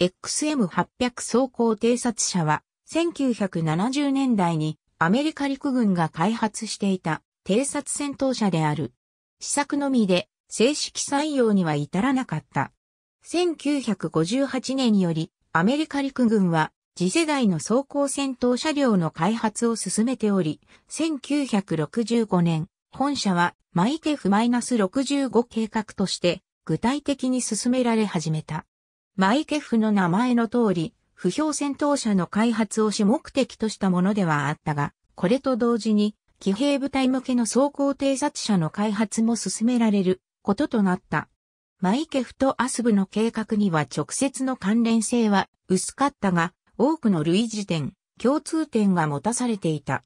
XM800 装甲偵察車は、1970年代にアメリカ陸軍が開発していた偵察戦闘車である。試作のみで正式採用には至らなかった。1958年よりアメリカ陸軍は次世代の装甲戦闘車両の開発を進めており、1965年、本社はマイテフ -65 計画として具体的に進められ始めた。マイケフの名前の通り、不評戦闘車の開発を主目的としたものではあったが、これと同時に、騎兵部隊向けの走行偵察車の開発も進められることとなった。マイケフとアスブの計画には直接の関連性は薄かったが、多くの類似点、共通点が持たされていた。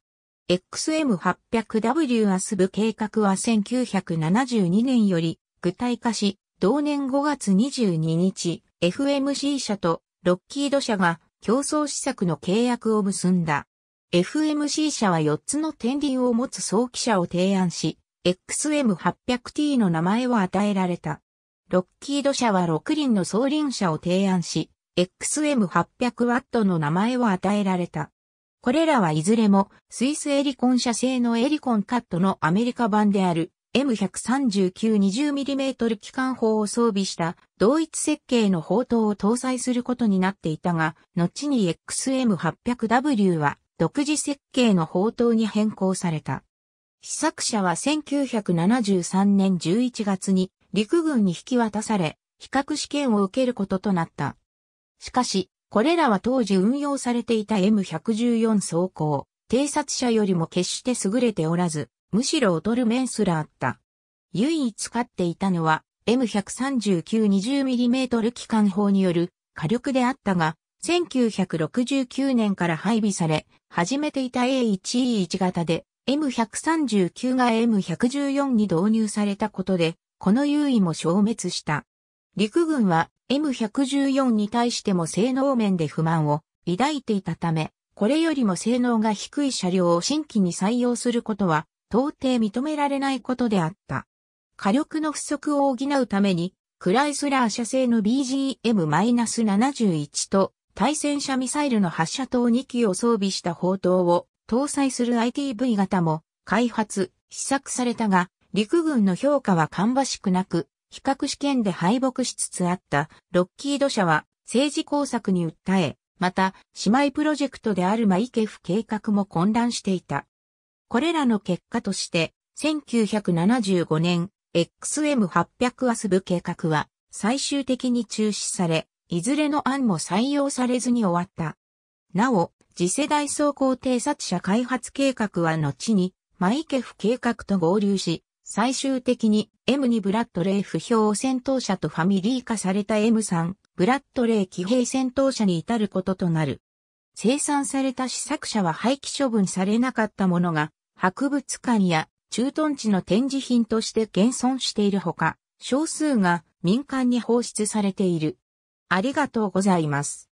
XM800W アスブ計画は1972年より具体化し、同年5月22日、FMC 社とロッキード社が競争施策の契約を結んだ。FMC 社は4つの天輪を持つ早期車を提案し、XM800T の名前を与えられた。ロッキード社は6輪の総輪車を提案し、XM800W の名前を与えられた。これらはいずれもスイスエリコン社製のエリコンカットのアメリカ版である M13920mm 機関砲を装備した同一設計の砲塔を搭載することになっていたが、後に XM800W は独自設計の砲塔に変更された。試作車は1973年11月に陸軍に引き渡され、比較試験を受けることとなった。しかし、これらは当時運用されていた M114 装甲、偵察車よりも決して優れておらず、むしろ劣る面すらあった。唯一勝っていたのは M13920mm 機関砲による火力であったが、1969年から配備され、始めていた A1E1 型で M139 が M114 に導入されたことで、この優位も消滅した。陸軍は M114 に対しても性能面で不満を抱いていたため、これよりも性能が低い車両を新規に採用することは到底認められないことであった。火力の不足を補うために、クライスラー社製の BGM-71 と対戦車ミサイルの発射塔2機を装備した砲塔を搭載する ITV 型も開発、試作されたが、陸軍の評価は芳しくなく、比較試験で敗北しつつあったロッキード社は政治工作に訴え、また姉妹プロジェクトであるマイケフ計画も混乱していた。これらの結果として、1975年、XM800 アスブ計画は最終的に中止され、いずれの案も採用されずに終わった。なお、次世代走行偵察車開発計画は後に、マイケフ計画と合流し、最終的に M2 ブラッドレー不評戦闘車とファミリー化された M3 ブラッドレー騎兵戦闘車に至ることとなる。生産された試作車は廃棄処分されなかったものが、博物館や駐屯地の展示品として現存しているほか、少数が民間に放出されている。ありがとうございます。